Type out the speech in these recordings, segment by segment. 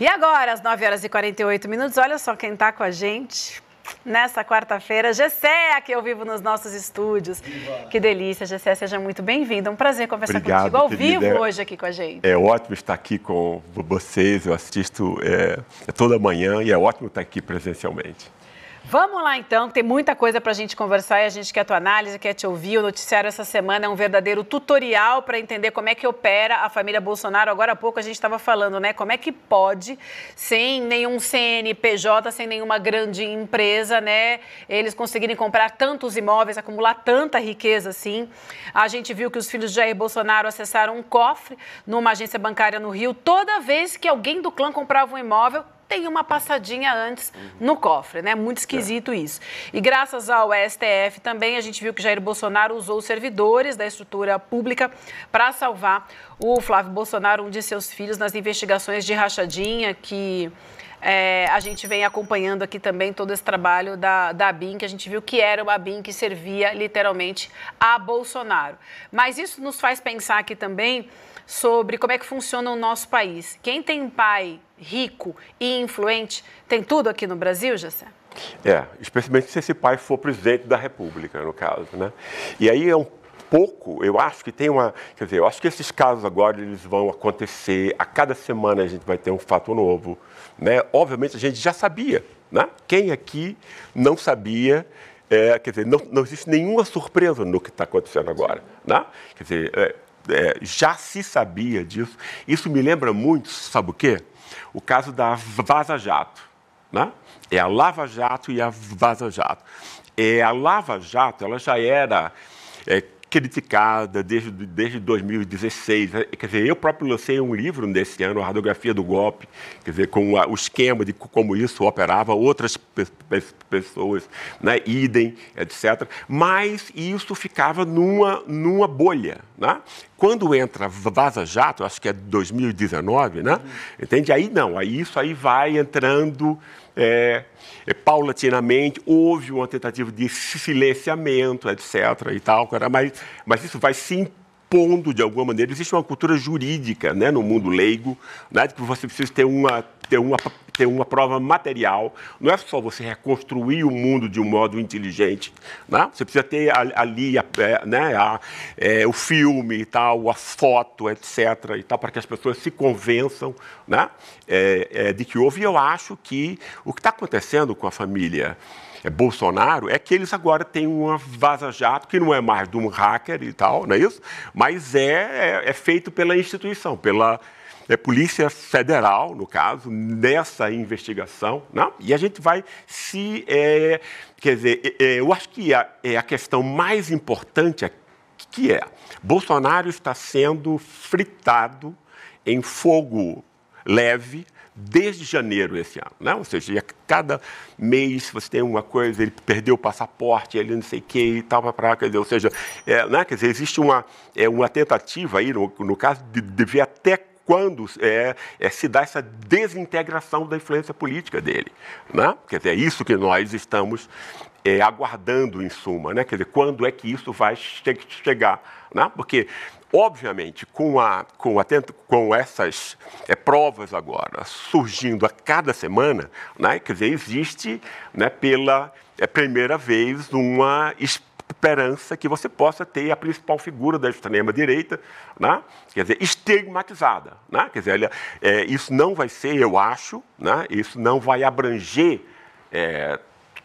E agora, às 9 horas e 48 minutos, olha só quem está com a gente. Nessa quarta-feira, Gessé, aqui ao vivo nos nossos estúdios. Viva. Que delícia, Gessé, seja muito bem-vindo. É um prazer conversar Obrigado, contigo ao querida. vivo hoje aqui com a gente. É ótimo estar aqui com vocês, eu assisto é, é toda manhã e é ótimo estar aqui presencialmente. Vamos lá então, tem muita coisa para a gente conversar e a gente quer a tua análise, quer te ouvir. O noticiário essa semana é um verdadeiro tutorial para entender como é que opera a família Bolsonaro. Agora há pouco a gente estava falando, né? Como é que pode, sem nenhum CNPJ, sem nenhuma grande empresa, né? Eles conseguirem comprar tantos imóveis, acumular tanta riqueza assim. A gente viu que os filhos de Jair Bolsonaro acessaram um cofre numa agência bancária no Rio. Toda vez que alguém do clã comprava um imóvel, tem uma passadinha antes uhum. no cofre, né? Muito esquisito é. isso. E graças ao STF também a gente viu que Jair Bolsonaro usou os servidores da estrutura pública para salvar o Flávio Bolsonaro, um de seus filhos, nas investigações de rachadinha que é, a gente vem acompanhando aqui também todo esse trabalho da, da ABIN, que a gente viu que era uma ABIN que servia literalmente a Bolsonaro. Mas isso nos faz pensar aqui também sobre como é que funciona o nosso país. Quem tem pai rico e influente, tem tudo aqui no Brasil, Jacé? É, especialmente se esse pai for presidente da República, no caso, né? E aí é um pouco, eu acho que tem uma, quer dizer, eu acho que esses casos agora eles vão acontecer, a cada semana a gente vai ter um fato novo, né? Obviamente a gente já sabia, né? Quem aqui não sabia é, quer dizer, não, não existe nenhuma surpresa no que está acontecendo agora. Né? Quer dizer, é, é, já se sabia disso. Isso me lembra muito, sabe o quê? O caso da Vaza Jato. Né? É a Lava Jato e a Vaza Jato. É, a Lava Jato ela já era é, criticada desde, desde 2016. Né? Quer dizer, eu próprio lancei um livro nesse ano, a Radiografia do Golpe, quer dizer, com a, o esquema de como isso operava, outras pe pe pessoas, né, idem, etc. Mas isso ficava numa, numa bolha. Né? Quando entra Vaza Jato, acho que é 2019, né? Uhum. entende? Aí não, aí isso aí vai entrando é, é, paulatinamente houve uma tentativa de silenciamento, etc. E tal, mas, mas isso vai se impondo de alguma maneira. Existe uma cultura jurídica né, no mundo leigo, né, de que você precisa ter uma, ter, uma, ter uma prova material. Não é só você reconstruir o mundo de um modo inteligente. Né? Você precisa ter ali a, é, né, a, é, o filme e tal, a foto, etc. E tal, para que as pessoas se convençam né, é, é, de que houve. E eu acho que o que está acontecendo com a família é Bolsonaro é que eles agora têm uma vaza-jato que não é mais de um hacker e tal, não é isso? Mas é, é, é feito pela instituição, pela é, Polícia Federal, no caso, nessa investigação. Não? Né? E a gente vai se. É, quer dizer, é, é, eu acho que a, é a questão mais importante aqui é que é: Bolsonaro está sendo fritado em fogo leve desde janeiro esse ano. Né? Ou seja, cada mês você tem uma coisa, ele perdeu o passaporte, ele não sei o que e tal, para cá, quer dizer, ou seja, é, né? quer dizer, existe uma, é, uma tentativa aí, no, no caso, de, de ver até quando é, é, se dá essa desintegração da influência política dele. Né? Quer dizer, é isso que nós estamos é, aguardando, em suma. Né? Quer dizer, quando é que isso vai che chegar? Né? Porque Obviamente, com, a, com, atento com essas é, provas agora surgindo a cada semana, né, quer dizer, existe né, pela é, primeira vez uma esperança que você possa ter a principal figura da extrema-direita, né, quer dizer, estigmatizada. Né, quer dizer, é, isso não vai ser, eu acho, né, isso não vai abranger. É,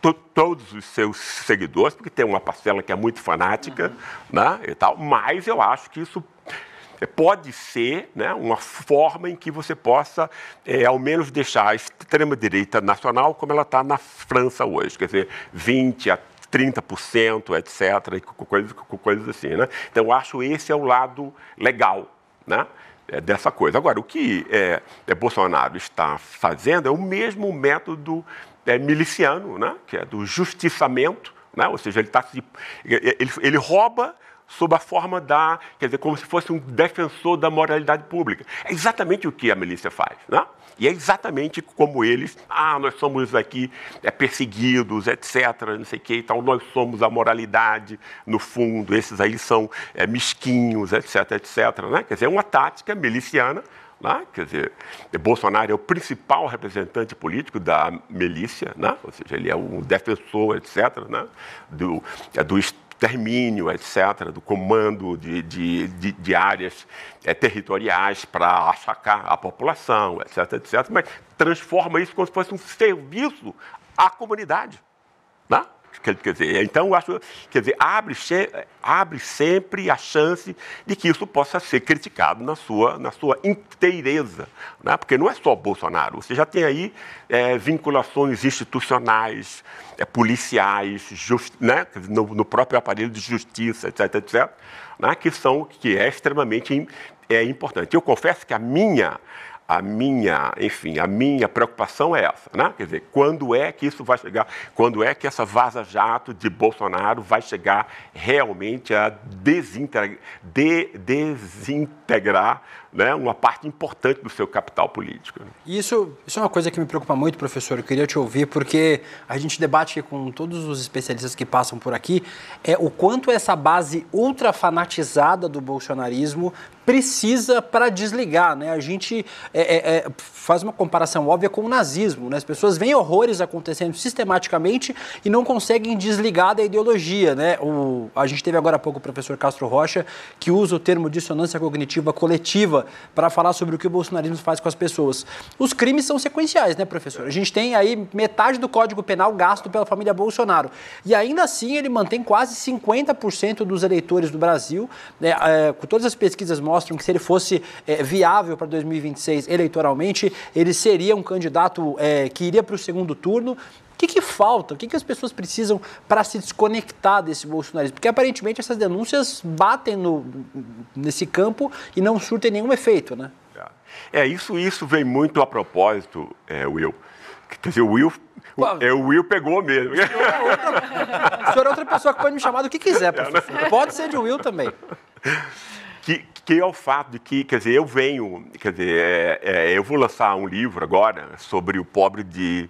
to, todos os seus seguidores, porque tem uma parcela que é muito fanática, uhum. né, e tal, mas eu acho que isso pode ser né, uma forma em que você possa, é, ao menos, deixar a extrema-direita nacional como ela está na França hoje, quer dizer, 20 a 30%, etc., e coisas, coisas assim. Né? Então, eu acho esse é o lado legal né, é, dessa coisa. Agora, o que é, é Bolsonaro está fazendo é o mesmo método é, miliciano, né? que é do justiçamento, né? ou seja, ele, tá se, ele, ele rouba sob a forma da, quer dizer, como se fosse um defensor da moralidade pública. É exatamente o que a milícia faz, né? E é exatamente como eles, ah, nós somos aqui é, perseguidos, etc., não sei o que e tal, nós somos a moralidade, no fundo, esses aí são é, mesquinhos, etc., etc., né? Quer dizer, é uma tática miliciana, né? Quer dizer, Bolsonaro é o principal representante político da milícia, né? Ou seja, ele é um defensor, etc., né? Do, é, do Estado termínio, etc., do comando de, de, de, de áreas é, territoriais para achacar a população, etc., etc., mas transforma isso como se fosse um serviço à comunidade. não? Né? Quer, dizer, então, eu acho, quer dizer, abre, abre sempre a chance de que isso possa ser criticado na sua, na sua inteireza, né? porque não é só Bolsonaro, você já tem aí é, vinculações institucionais, é, policiais, just, né? no, no, próprio aparelho de justiça, etc., etc., né? que, são, que é extremamente é, importante. Eu confesso que a minha a minha, enfim, a minha preocupação é essa, né? Quer dizer, quando é que isso vai chegar? Quando é que essa vaza-jato de Bolsonaro vai chegar realmente a desintegrar, de, desintegrar né, uma parte importante do seu capital político. Isso, isso é uma coisa que me preocupa muito, professor. Eu queria te ouvir, porque a gente debate com todos os especialistas que passam por aqui é o quanto essa base ultrafanatizada do bolsonarismo precisa para desligar. Né? A gente é, é, é, faz uma comparação óbvia com o nazismo. Né? As pessoas veem horrores acontecendo sistematicamente e não conseguem desligar da ideologia. Né? O, a gente teve agora há pouco o professor Castro Rocha, que usa o termo dissonância cognitiva coletiva para falar sobre o que o bolsonarismo faz com as pessoas. Os crimes são sequenciais, né, professor? A gente tem aí metade do Código Penal gasto pela família Bolsonaro. E ainda assim ele mantém quase 50% dos eleitores do Brasil. Né, é, todas as pesquisas mostram que se ele fosse é, viável para 2026 eleitoralmente, ele seria um candidato é, que iria para o segundo turno que, que falta? O que, que as pessoas precisam para se desconectar desse bolsonarismo? Porque aparentemente essas denúncias batem no, nesse campo e não surtem nenhum efeito, né? É, isso, isso vem muito a propósito, é, Will. Quer dizer, o Will o, é, o Will pegou mesmo. O senhor, é outra, o senhor é outra pessoa que pode me chamar do que quiser, professor. Pode ser de Will também. Que, que é o fato de que, quer dizer, eu venho, quer dizer, é, é, eu vou lançar um livro agora sobre o pobre de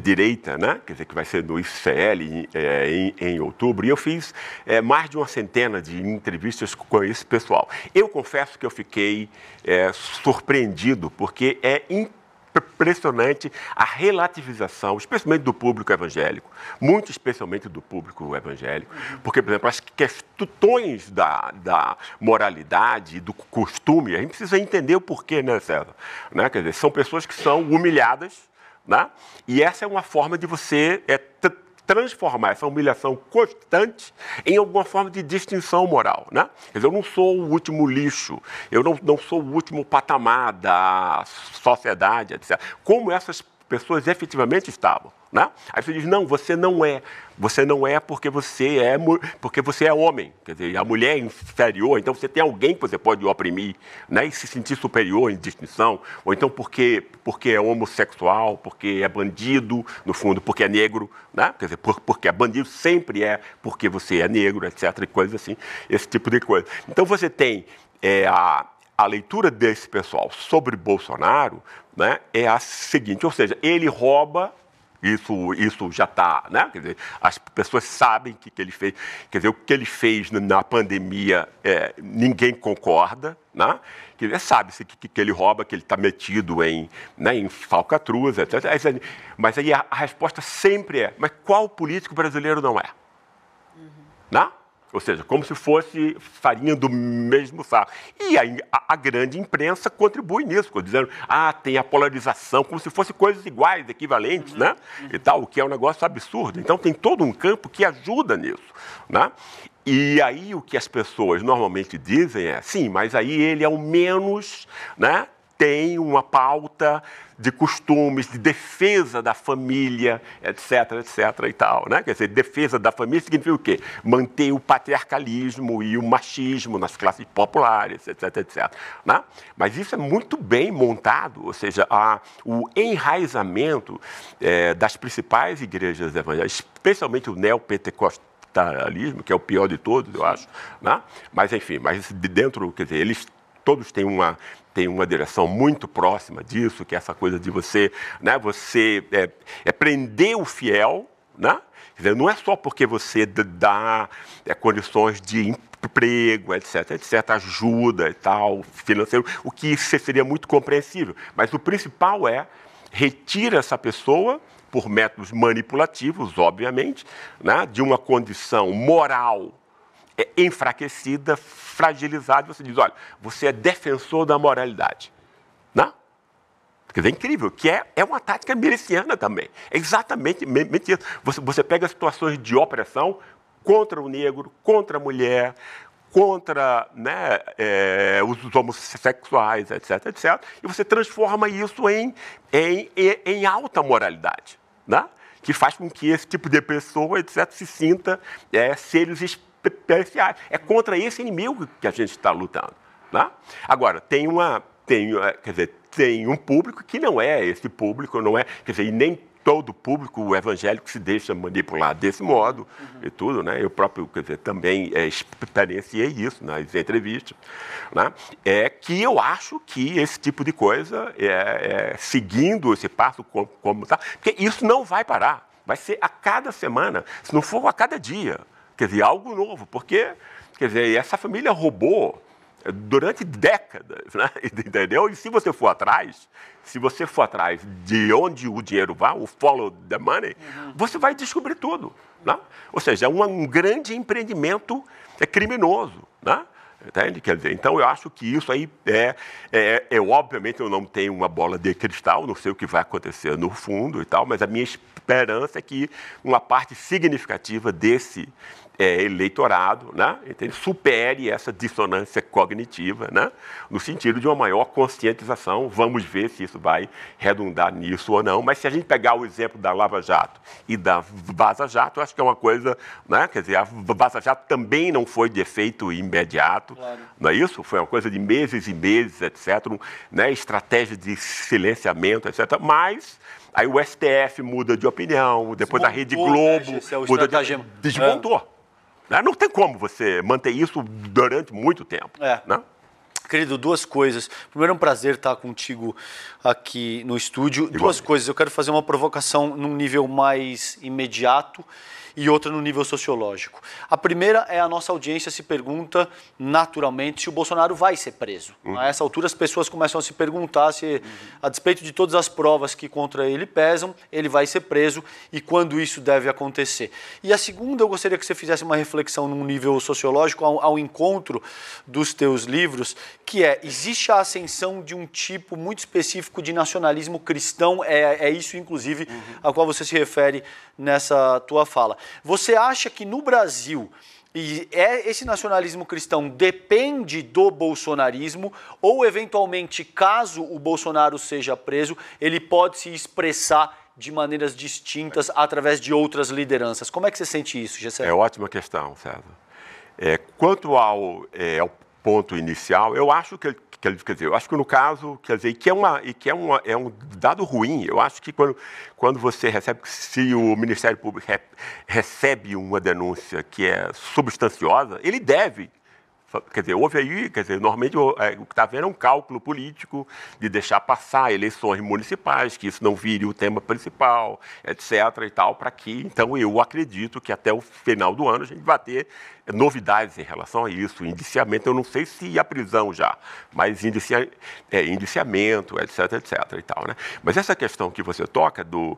direita, né? quer dizer, que vai ser no ICL em, é, em, em outubro, e eu fiz é, mais de uma centena de entrevistas com esse pessoal. Eu confesso que eu fiquei é, surpreendido, porque é impressionante a relativização, especialmente do público evangélico, muito especialmente do público evangélico, porque, por exemplo, as questões da, da moralidade, do costume, a gente precisa entender o porquê, né, César? Né? Quer dizer, são pessoas que são humilhadas né? E essa é uma forma de você é, transformar essa humilhação constante em alguma forma de distinção moral. Né? Quer dizer, eu não sou o último lixo, eu não, não sou o último patamar da sociedade, etc. Como essas pessoas efetivamente estavam. Né? Aí você diz, não, você não é. Você não é porque você é, porque você é homem. Quer dizer, a mulher é inferior, então você tem alguém que você pode oprimir né? e se sentir superior em distinção. Ou então porque, porque é homossexual, porque é bandido, no fundo, porque é negro. Né? Quer dizer, porque é bandido sempre é porque você é negro, etc. E coisas assim, esse tipo de coisa. Então você tem é, a, a leitura desse pessoal sobre Bolsonaro né, é a seguinte: ou seja, ele rouba isso, isso já está, né? Quer dizer, as pessoas sabem que, que ele fez. Quer dizer, o que ele fez na pandemia, é, ninguém concorda, né? Quer dizer, sabe-se que, que, ele rouba, que ele está metido em, né, em falcatruas, etc. Mas aí a, a resposta sempre é: mas qual político brasileiro não é? Uhum. Né? ou seja, como se fosse farinha do mesmo saco E a, a, grande imprensa contribui nisso, dizendo, ah, tem a polarização, como se fossem coisas iguais, equivalentes, uhum. né? E tal, o que é um negócio absurdo. Então tem todo um campo que ajuda nisso, né? E aí o que as pessoas normalmente dizem é, sim, mas aí ele é o menos, né? tem uma pauta de costumes, de defesa da família, etc, etc e tal, né? Quer dizer, defesa da família significa o quê? Manter o patriarcalismo e o machismo nas classes populares, etc, etc, né? Mas isso é muito bem montado, ou seja, a, o enraizamento é, das principais igrejas evangélicas, especialmente o neopentecostal, que é o pior de todos, eu acho, né? Mas enfim, mas de dentro, quer dizer, eles todos têm uma tem uma direção muito próxima disso, que é essa coisa de você, né, você é, é prender o fiel, né? Dizer, não é só porque você dá é, condições de emprego, etc, etc, ajuda e tal, financeiro, o que seria muito compreensível. Mas o principal é retira essa pessoa por métodos manipulativos, obviamente, né, de uma condição moral é enfraquecida, fragilizada, e você diz, olha, você é defensor da moralidade. Não? Né? Quer dizer, é incrível, que é, é uma tática miliciana também. É exatamente isso. Você, você pega situações de opressão contra o negro, contra a mulher, contra né, é, os homossexuais, etc, etc, e você transforma isso em, em, em alta moralidade, né? que faz com que esse tipo de pessoa, etc, se sinta é, seres espirituais é contra esse inimigo que a gente está lutando. Né? Agora, tem uma. Tem, é, quer dizer, tem um público que não é esse público, não é, quer dizer, e nem todo público evangélico se deixa manipular desse modo uhum. e tudo, né? Eu próprio, quer dizer, também é, experienciei isso nas entrevistas, né? É que eu acho que esse tipo de coisa é, é seguindo esse passo como, como tá, porque isso não vai parar. Vai ser a cada semana, se não for a cada dia. Quer dizer, algo novo, porque quer dizer, essa família roubou durante décadas, né? entendeu? E se você for atrás, se você for atrás de onde o dinheiro vai, o follow the money, uhum. você vai descobrir tudo. Né? Ou seja, é um, um grande empreendimento é criminoso. Né? Entende? Quer dizer, então eu acho que isso aí é, é, é, Obviamente eu não tenho uma bola de cristal, não sei o que vai acontecer no fundo e tal, mas a minha esperança é que uma parte significativa desse é, eleitorado, né? Entende? supere essa dissonância cognitiva, né? no sentido de uma maior conscientização. Vamos ver se isso vai redundar nisso ou não. Mas se a gente pegar o exemplo da Lava Jato e da Vaza Jato, eu acho que é uma coisa, né? quer dizer, a Vaza Jato também não foi de efeito imediato, claro. não é isso? Foi uma coisa de meses e meses, etc., né? estratégia de silenciamento, etc., mas... Aí o STF muda de opinião, depois Desmontou, a Rede né, Globo né, muda de desmontou. É. Né? Não tem como você manter isso durante muito tempo. É. Né? Querido, duas coisas. Primeiro, é um prazer estar contigo aqui no estúdio. Igualmente. Duas coisas. Eu quero fazer uma provocação num nível mais imediato e outra no nível sociológico. A primeira é a nossa audiência se pergunta naturalmente se o Bolsonaro vai ser preso. Uhum. A essa altura as pessoas começam a se perguntar se, uhum. a despeito de todas as provas que contra ele pesam, ele vai ser preso e quando isso deve acontecer. E a segunda, eu gostaria que você fizesse uma reflexão num nível sociológico ao, ao encontro dos teus livros, que é existe a ascensão de um tipo muito específico de nacionalismo cristão. É, é isso, inclusive, uhum. a qual você se refere nessa tua fala. Você acha que no Brasil e é, esse nacionalismo cristão depende do bolsonarismo, ou eventualmente, caso o Bolsonaro seja preso, ele pode se expressar de maneiras distintas através de outras lideranças. Como é que você sente isso, Gessé? É ótima questão, César. É, quanto ao, é, ao ponto inicial, eu acho que quer dizer, eu acho que no caso, quer dizer, que é uma e que é, uma, é um dado ruim. Eu acho que quando, quando você recebe, se o Ministério Público re, recebe uma denúncia que é substanciosa, ele deve Quer dizer, houve aí, quer dizer, normalmente o é, que está havendo é um cálculo político de deixar passar eleições municipais, que isso não vire o tema principal, etc. e tal, para que, então, eu acredito que até o final do ano a gente vai ter novidades em relação a isso, indiciamento, eu não sei se a prisão já, mas indicia, é, indiciamento, etc, etc e tal, né? Mas essa questão que você toca do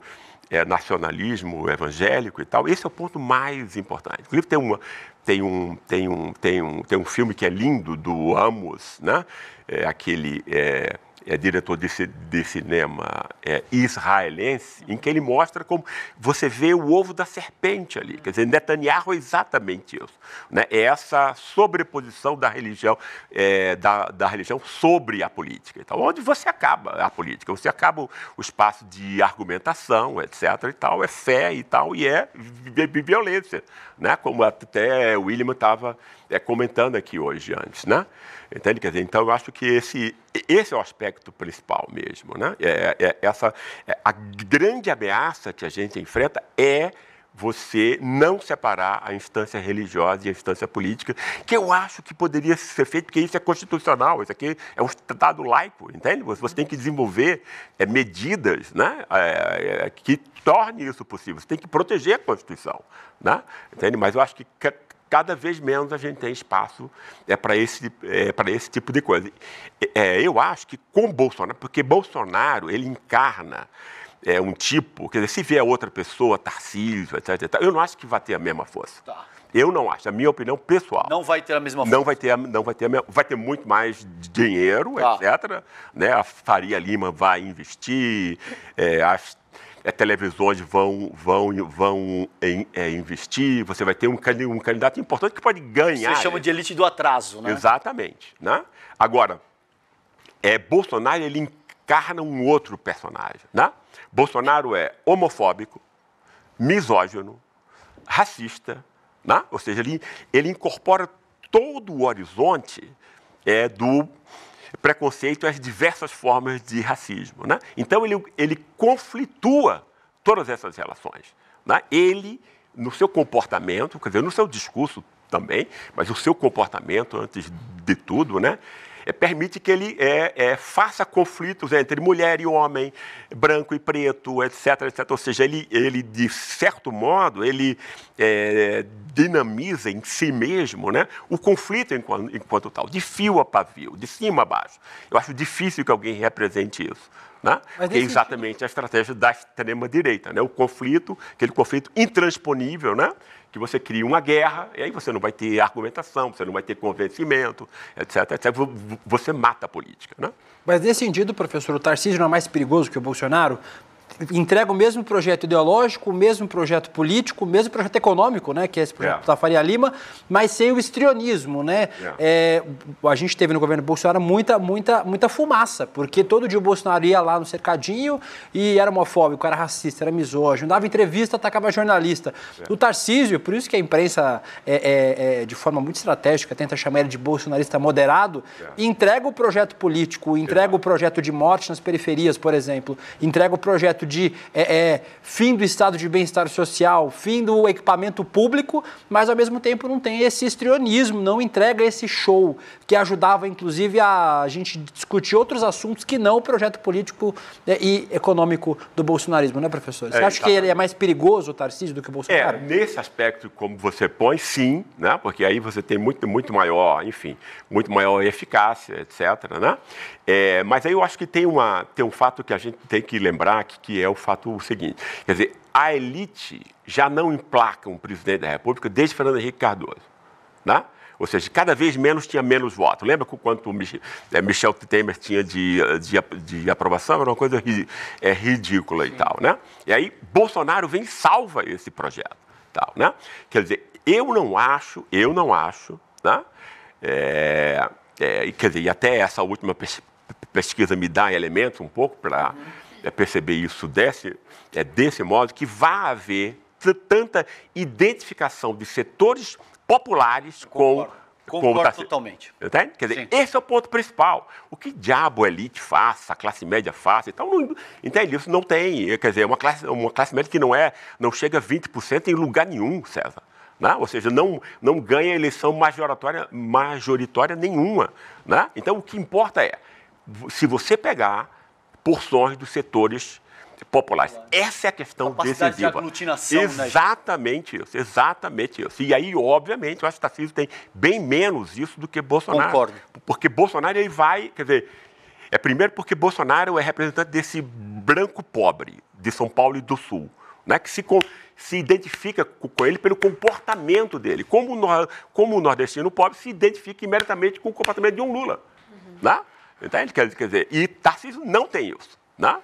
é, nacionalismo evangélico e tal, esse é o ponto mais importante. O livro tem uma tem um, tem um, tem um, tem um filme que é lindo do Amos, né? É, aquele é, é diretor de, de cinema é, israelense, em que ele mostra como você vê o ovo da serpente ali. Quer dizer, Netanyahu é exatamente isso. Né? É essa sobreposição da religião, é, da, da, religião sobre a política. tal, então, onde você acaba a política, você acaba o, o espaço de argumentação, etc. e tal, é fé e tal, e é violência, né? como até William estava é, comentando aqui hoje antes, né? Entende? Quer dizer, então eu acho que esse, esse é o aspecto principal mesmo, né? É, é, é essa, é, a grande ameaça que a gente enfrenta é você não separar a instância religiosa e a instância política, que eu acho que poderia ser feito, porque isso é constitucional, isso aqui é um Estado laico, entende? Você tem que desenvolver é, medidas né, é, é, que torne isso possível, você tem que proteger a Constituição, né? entende? Mas eu acho que cada vez menos a gente tem espaço é, para esse, é, esse tipo de coisa. É, eu acho que com Bolsonaro, porque Bolsonaro ele encarna é, um tipo, quer dizer, se vier outra pessoa, Tarcísio, etc, etc, eu não acho que vai ter a mesma força. Tá. Eu não acho, a minha opinião pessoal. Não vai ter a mesma força. Não vai ter, a, não vai ter, mesma, vai ter muito mais dinheiro, tá. etc. Né? A Faria Lima vai investir, é, as é, televisões vão, vão, vão em, é, investir, você vai ter um, um candidato importante que pode ganhar. Você chama de elite do atraso, né? Exatamente. Né? Agora, é, Bolsonaro ele encarna um outro personagem. Né? Bolsonaro é homofóbico, misógino, racista, né? ou seja, ele, ele incorpora todo o horizonte é, do preconceito e as diversas formas de racismo. Né? Então, ele, ele conflitua todas essas relações. Né? Ele, no seu comportamento, quer dizer, no seu discurso também, mas o seu comportamento, antes de tudo, né? É, permite que ele é, é, faça conflitos entre mulher e homem, branco e preto, etc. etc. Ou seja, ele, ele, de certo modo, ele é, dinamiza em si mesmo né, o conflito enquanto, enquanto tal, de fio a pavio, de cima a baixo. Eu acho difícil que alguém represente isso. Né? Que é exatamente sentido. a estratégia da extrema-direita, né? o conflito, aquele conflito intransponível, né? que você cria uma guerra, e aí você não vai ter argumentação, você não vai ter convencimento, etc. etc. Você mata a política. Né? Mas nesse sentido, professor, o Tarcísio não é mais perigoso que o Bolsonaro? entrega o mesmo projeto ideológico, o mesmo projeto político, o mesmo projeto econômico, né, que é esse projeto yeah. É. da Faria Lima, mas sem o estrionismo, né? Yeah. É. é, a gente teve no governo Bolsonaro muita, muita, muita fumaça, porque todo dia o Bolsonaro ia lá no cercadinho e era homofóbico, era racista, era misógino, dava entrevista, atacava jornalista. Yeah. É. O Tarcísio, por isso que a imprensa é, é, de forma muito estratégica tenta chamar ele de bolsonarista moderado, entrega o projeto político, entrega o projeto de morte nas periferias, por exemplo, entrega o projeto projeto de é, é, fim do estado de bem-estar social, fim do equipamento público, mas ao mesmo tempo não tem esse histrionismo, não entrega esse show que ajudava, inclusive, a gente discutir outros assuntos que não o projeto político né, e econômico do bolsonarismo, né, professor? Você é, acha tá. que ele é mais perigoso, o Tarcísio, do que o é, Bolsonaro? É, nesse aspecto, como você põe, sim, né? porque aí você tem muito, muito maior, enfim, muito maior eficácia, etc. Né? É, mas aí eu acho que tem, uma, tem um fato que a gente tem que lembrar, que que é o fato seguinte. Quer dizer, a elite já não emplaca um presidente da República desde Fernando Henrique Cardoso. Né? Ou seja, cada vez menos tinha menos voto. Lembra quanto eh, Michel Temer tinha de, eh, de, de aprovação? Era uma coisa ri, é, ridícula e tal, né? E aí Bolsonaro vem e salva esse projeto, tal, né? Quer dizer, eu não acho, eu não acho, né? É, é, quer dizer, e até essa última pesquisa me dá elementos um pouco para... Uhum é perceber isso desse, é, desse modo que vai haver tanta identificação de setores populares Concordo. com Concordo totalmente. Entende? Quer dizer, Sim. esse é o ponto principal. O que diabo a é elite faça, a classe média faça então não, entende? Isso não tem. É, quer dizer, uma classe, uma classe média que não é, não chega a 20% em lugar nenhum, César. Né? Ou seja, não, não ganha eleição majoritária, majoritária nenhuma. Né? Então, o que importa é, se você pegar porções dos setores populares. Essa é a questão Capacidade decisiva. De aglutinação, né, exatamente né? isso, exatamente isso. E aí, obviamente, eu acho que Tarcísio tem bem menos isso do que Bolsonaro. Concordo. Porque Bolsonaro ele vai, quer dizer, é primeiro porque Bolsonaro é representante desse branco pobre de São Paulo e do Sul, né, que se, se identifica com ele pelo comportamento dele, como o, como o nordestino pobre se identifica imediatamente com o comportamento de um Lula. Uhum. Né? Entende? Quer, dizer, e Tarcísio não tem isso. Né?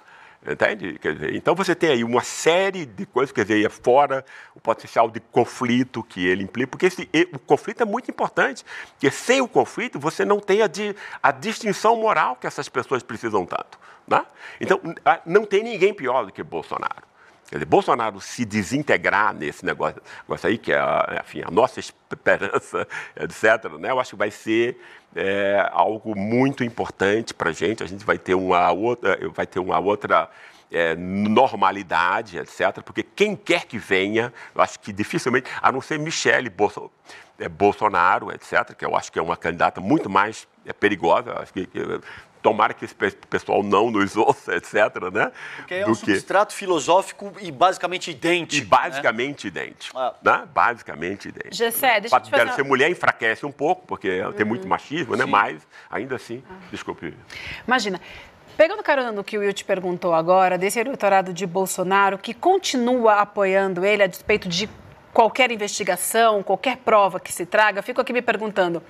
Entende? Quer dizer, então você tem aí uma série de coisas, quer dizer, é fora o potencial de conflito que ele implica, porque esse, o conflito é muito importante, porque sem o conflito você não tem a, di, a distinção moral que essas pessoas precisam tanto. Né? Então, não tem ninguém pior do que Bolsonaro. Quer dizer, Bolsonaro se desintegrar nesse negócio, negócio aí, que é enfim, a nossa esperança, etc., né? eu acho que vai ser é, algo muito importante para a gente. A gente vai ter uma outra, vai ter uma outra é, normalidade, etc., porque quem quer que venha, eu acho que dificilmente, a não ser Michele Bolso, é, Bolsonaro, etc., que eu acho que é uma candidata muito mais é, perigosa, acho que tomara que esse pessoal não nos ouça, etc. Né? Porque é um Do substrato filosófico e basicamente idêntico. E né? basicamente né? idêntico. Ah. Né? Basicamente idêntico. Gessé, deixa eu te fazer... ser mulher enfraquece um pouco, porque tem muito hum, machismo, né? mas ainda assim, ah. desculpe. Imagina, Pegando carona no que o Will te perguntou agora, desse eleitorado de Bolsonaro que continua apoiando ele a despeito de qualquer investigação, qualquer prova que se traga, fico aqui me perguntando.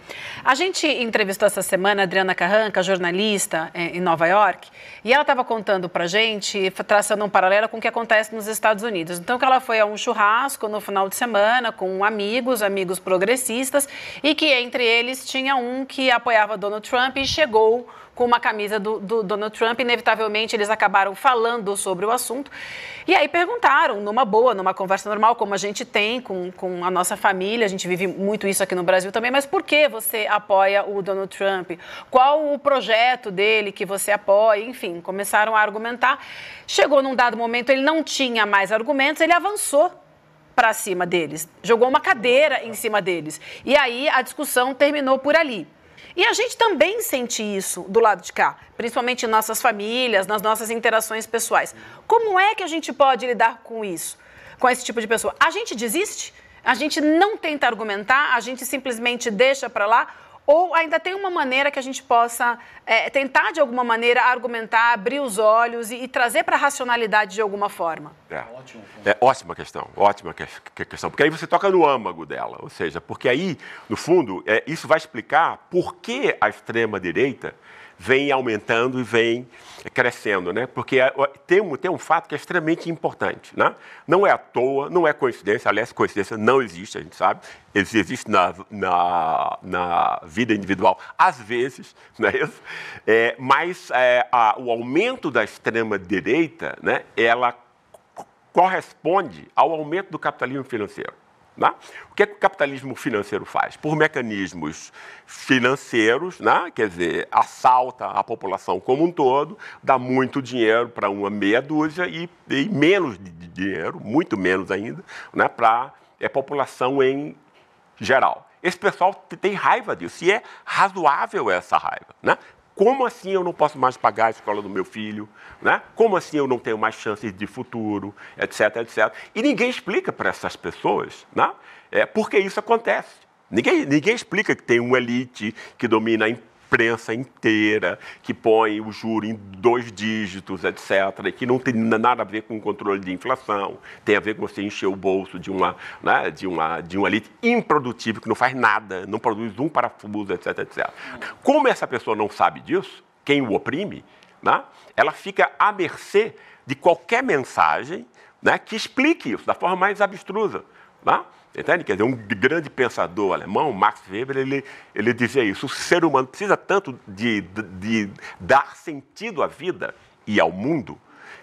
A gente entrevistou essa semana a Adriana Carranca, jornalista eh, em Nova York, e ela estava contando para gente, traçando um paralelo com o que acontece nos Estados Unidos. Então, que ela foi a um churrasco no final de semana com amigos, amigos progressistas, e que entre eles tinha um que apoiava Donald Trump e chegou com uma camisa do, do, Donald Trump. Inevitavelmente, eles acabaram falando sobre o assunto. E aí perguntaram, numa boa, numa conversa normal, como a gente tem com, com a nossa família, a gente vive muito isso aqui no Brasil também, mas por que você apoia o Donald Trump? Qual o projeto dele que você apoia? Enfim, começaram a argumentar. Chegou num dado momento, ele não tinha mais argumentos, ele avançou para cima deles, jogou uma cadeira em cima deles. E aí a discussão terminou por ali. E a gente também sente isso do lado de cá, principalmente em nossas famílias, nas nossas interações pessoais. Como é que a gente pode lidar com isso, com esse tipo de pessoa? A gente desiste? A gente não tenta argumentar, a gente simplesmente deixa para lá ou ainda tem uma maneira que a gente possa é, tentar, de alguma maneira, argumentar, abrir os olhos e, e trazer para a racionalidade de alguma forma? É. é Ótimo. é ótima questão, ótima que, que, questão. Porque aí você toca no âmago dela, ou seja, porque aí, no fundo, é, isso vai explicar por que a extrema-direita vem aumentando e vem crescendo, né? Porque é, tem um, tem um fato que é extremamente importante, né? Não é à toa, não é coincidência, aliás, coincidência não existe, a gente sabe, existe na, na, na vida individual, às vezes, não é isso? É, mas é, a, o aumento da extrema-direita, né, ela corresponde ao aumento do capitalismo financeiro. Né? O que, é que o capitalismo financeiro faz? Por mecanismos financeiros, né? quer dizer, assalta a população como um todo, dá muito dinheiro para uma meia dúzia e, e, menos dinheiro, muito menos ainda, né? para a é, população em geral. Esse pessoal tem raiva disso, e é razoável essa raiva. Né? Como assim eu não posso mais pagar a escola do meu filho? Né? Como assim eu não tenho mais chances de futuro? Etc, etc. E ninguém explica para essas pessoas né? é, por que isso acontece. Ninguém, ninguém explica que tem uma elite que domina a empresa imprensa inteira que põe o juro em dois dígitos, etc., e que não tem nada a ver com o controle de inflação, tem a ver com você encher o bolso de uma, né, de uma, de uma elite improdutiva que não faz nada, não produz um parafuso, etc., etc. Como essa pessoa não sabe disso, quem o oprime, né, ela fica à mercê de qualquer mensagem né, que explique isso da forma mais abstrusa. Né? Entende? Quer dizer, um grande pensador alemão, Max Weber, ele, ele dizia isso. O ser humano precisa tanto de, de, de dar sentido à vida e ao mundo,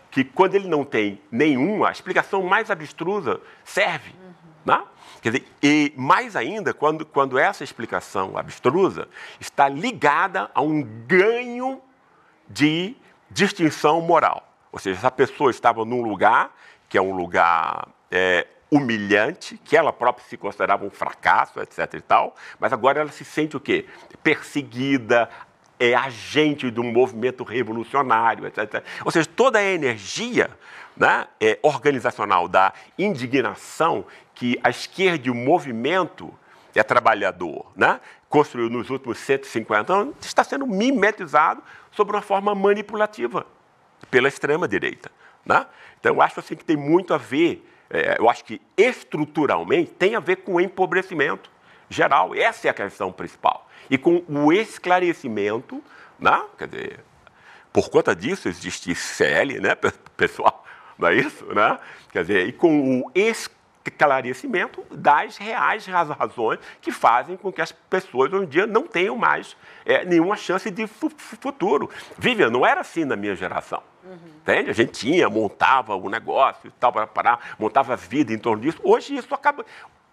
que quando ele não tem nenhuma, a explicação mais abstrusa serve. Uhum. Né? Quer dizer, e mais ainda, quando, quando essa explicação abstrusa está ligada a um ganho de distinção moral. Ou seja, essa pessoa estava num lugar que é um lugar é, humilhante, que ela própria se considerava um fracasso, etc e tal, mas agora ela se sente o quê? Perseguida, é agente de um movimento revolucionário, etc. Ou seja, toda a energia né, é, organizacional da indignação que a esquerda e o movimento é trabalhador, né, construiu nos últimos 150 anos, está sendo mimetizado sobre uma forma manipulativa pela extrema-direita. Né? Então, eu acho assim, que tem muito a ver é, eu acho que estruturalmente tem a ver com o empobrecimento geral. Essa é a questão principal. E com o esclarecimento, né? quer dizer, por conta disso existe CL, né, pessoal? Não é isso? Né? Quer dizer, e com o esclarecimento das reais razões que fazem com que as pessoas um dia não tenham mais é, nenhuma chance de futuro. Vivian, não era assim na minha geração. Uhum. Entende? A gente tinha, montava o negócio e tal, para parar, montava a vida em torno disso. Hoje isso acabou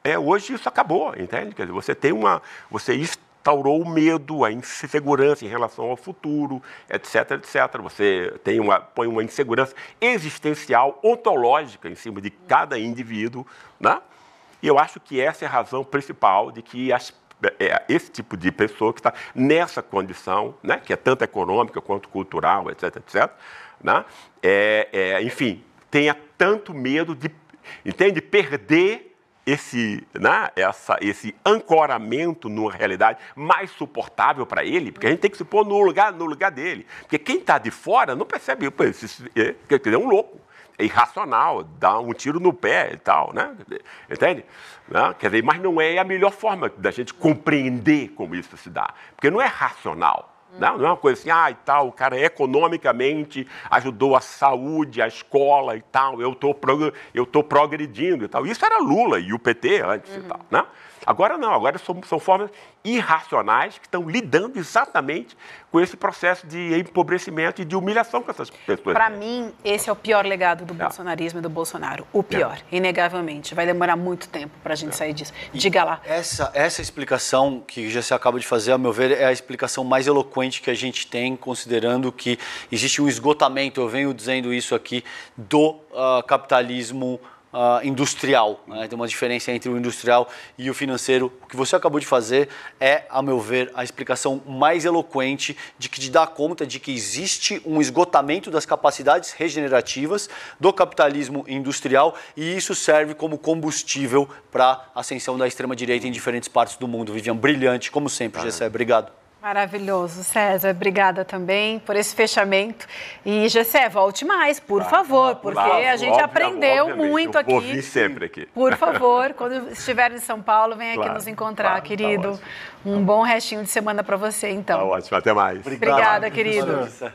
É, hoje isso acabou, entende? Quer dizer, você tem uma. Você instaurou o medo, a insegurança em relação ao futuro, etc, etc. Você tem uma, põe uma insegurança existencial, ontológica em cima de cada indivíduo, né? E eu acho que essa é a razão principal de que as é esse tipo de pessoa que está nessa condição, né, que é tanto econômica quanto cultural, etc, etc, né? É, é, enfim, tenha tanto medo de, entende, perder esse, né, essa, esse ancoramento numa realidade mais suportável para ele, porque a gente tem que se pôr no lugar, no lugar dele. Porque quem está de fora não percebe, é, é um louco, é irracional, dá um tiro no pé e tal, né? Entende? Né? Quer dizer, mas não é a melhor forma da gente compreender como isso se dá, porque não é racional. Não, não é uma coisa assim, ah, e tal, o cara economicamente ajudou a saúde, a escola e tal, eu tô, estou progredindo e tal. Isso era Lula e o PT antes uhum. e tal, né? Agora não, agora são, são formas irracionais que estão lidando exatamente com esse processo de empobrecimento e de humilhação com essas pessoas Para mim, esse é o pior legado do é. bolsonarismo e do Bolsonaro. O é. pior, é. inegavelmente. Vai demorar muito tempo para a gente é. sair disso. Diga lá. Essa, essa explicação que já se acaba de fazer, a meu ver, é a explicação mais eloquente que a gente tem, considerando que existe um esgotamento, eu venho dizendo isso aqui, do uh, capitalismo uh, industrial. Né? Tem uma diferença entre o industrial e o financeiro. O que você acabou de fazer é, a meu ver, a explicação mais eloquente de que te dá conta de que existe um esgotamento das capacidades regenerativas do capitalismo industrial e isso serve como combustível para a ascensão da extrema-direita em diferentes partes do mundo. Vivian, brilhante, como sempre, Gessé. Obrigado. Maravilhoso, César. Obrigada também por esse fechamento. E, Gessé, volte mais, por ah, favor, porque lá, a gente óbvio, aprendeu muito aqui. Ouvi sempre aqui. Por favor, quando estiver em São Paulo, vem claro, aqui nos encontrar, claro, tá querido. Tá um bom restinho de semana para você, então. Tá ótimo, até mais. Obrigada, querido.